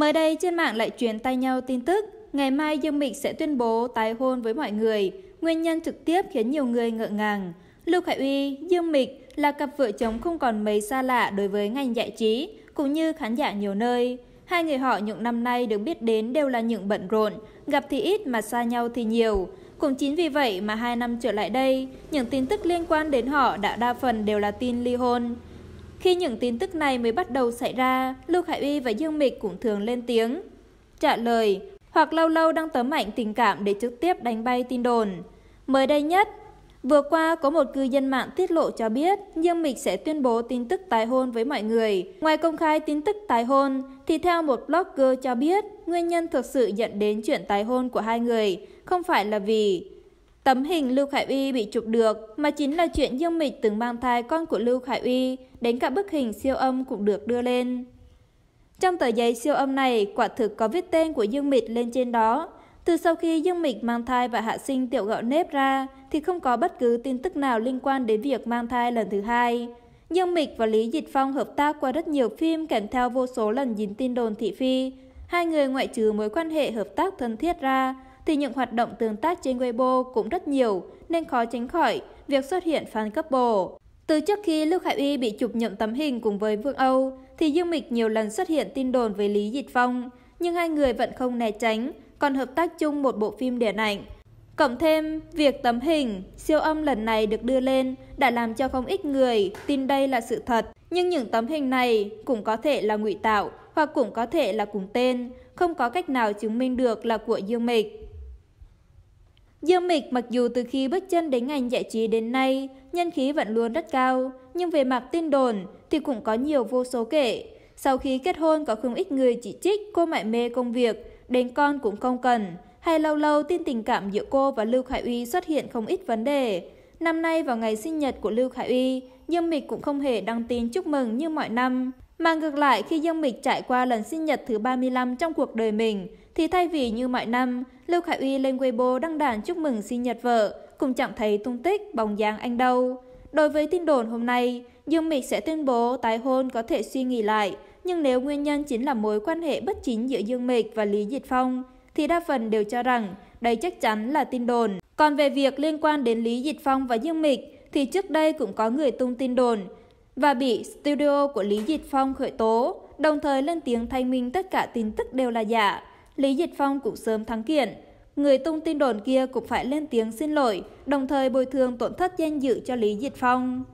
Mới đây trên mạng lại truyền tay nhau tin tức, ngày mai Dương Mịch sẽ tuyên bố tái hôn với mọi người. Nguyên nhân trực tiếp khiến nhiều người ngỡ ngàng. Lưu Khải Uy, Dương Mịch là cặp vợ chồng không còn mấy xa lạ đối với ngành giải trí, cũng như khán giả nhiều nơi. Hai người họ những năm nay được biết đến đều là những bận rộn, gặp thì ít mà xa nhau thì nhiều. Cũng chính vì vậy mà hai năm trở lại đây, những tin tức liên quan đến họ đã đa phần đều là tin ly hôn. Khi những tin tức này mới bắt đầu xảy ra, Lưu Khải Uy và Dương Mịch cũng thường lên tiếng. Trả lời, hoặc lâu lâu đăng tấm ảnh tình cảm để trực tiếp đánh bay tin đồn. Mới đây nhất, vừa qua có một cư dân mạng tiết lộ cho biết Dương Mịch sẽ tuyên bố tin tức tái hôn với mọi người. Ngoài công khai tin tức tái hôn, thì theo một blogger cho biết, nguyên nhân thực sự dẫn đến chuyện tái hôn của hai người không phải là vì Tấm hình Lưu Khải Uy bị chụp được mà chính là chuyện Dương Mịch từng mang thai con của Lưu Khải Uy, đến cả bức hình siêu âm cũng được đưa lên. Trong tờ giấy siêu âm này, quả thực có viết tên của Dương Mịch lên trên đó. Từ sau khi Dương Mịch mang thai và hạ sinh tiểu gạo nếp ra, thì không có bất cứ tin tức nào liên quan đến việc mang thai lần thứ hai. Dương Mịch và Lý Dịch Phong hợp tác qua rất nhiều phim kèm theo vô số lần dính tin đồn thị phi. Hai người ngoại trừ mối quan hệ hợp tác thân thiết ra, thì những hoạt động tương tác trên Weibo cũng rất nhiều nên khó tránh khỏi việc xuất hiện fan couple. Từ trước khi Lưu Khải Uy bị chụp nhậm tấm hình cùng với Vương Âu, thì Dương Mịch nhiều lần xuất hiện tin đồn về Lý Dịch Phong, nhưng hai người vẫn không né tránh, còn hợp tác chung một bộ phim điện ảnh. Cộng thêm, việc tấm hình, siêu âm lần này được đưa lên đã làm cho không ít người tin đây là sự thật. Nhưng những tấm hình này cũng có thể là ngụy tạo hoặc cũng có thể là cùng tên, không có cách nào chứng minh được là của Dương Mịch. Dương Mịch mặc dù từ khi bước chân đến ngành giải trí đến nay, nhân khí vẫn luôn rất cao, nhưng về mặt tin đồn thì cũng có nhiều vô số kể. Sau khi kết hôn có không ít người chỉ trích cô mải mê công việc, đến con cũng không cần, hay lâu lâu tin tình cảm giữa cô và Lưu Khải Uy xuất hiện không ít vấn đề. Năm nay vào ngày sinh nhật của Lưu Khải Uy, Dương Mịch cũng không hề đăng tin chúc mừng như mọi năm. Mà ngược lại khi Dương Mịch trải qua lần sinh nhật thứ 35 trong cuộc đời mình, thì thay vì như mọi năm, Lưu Khải Uy lên Weibo đăng đàn chúc mừng sinh nhật vợ, cũng chẳng thấy tung tích bóng dáng anh đâu. Đối với tin đồn hôm nay, Dương Mịch sẽ tuyên bố tái hôn có thể suy nghĩ lại, nhưng nếu nguyên nhân chính là mối quan hệ bất chính giữa Dương Mịch và Lý Diệt Phong, thì đa phần đều cho rằng đây chắc chắn là tin đồn. Còn về việc liên quan đến Lý Diệt Phong và Dương Mịch, thì trước đây cũng có người tung tin đồn và bị studio của Lý Dịch Phong khởi tố, đồng thời lên tiếng thanh minh tất cả tin tức đều là giả. Lý Dịch Phong cũng sớm thắng kiện. Người tung tin đồn kia cũng phải lên tiếng xin lỗi, đồng thời bồi thường tổn thất danh dự cho Lý Dịch Phong.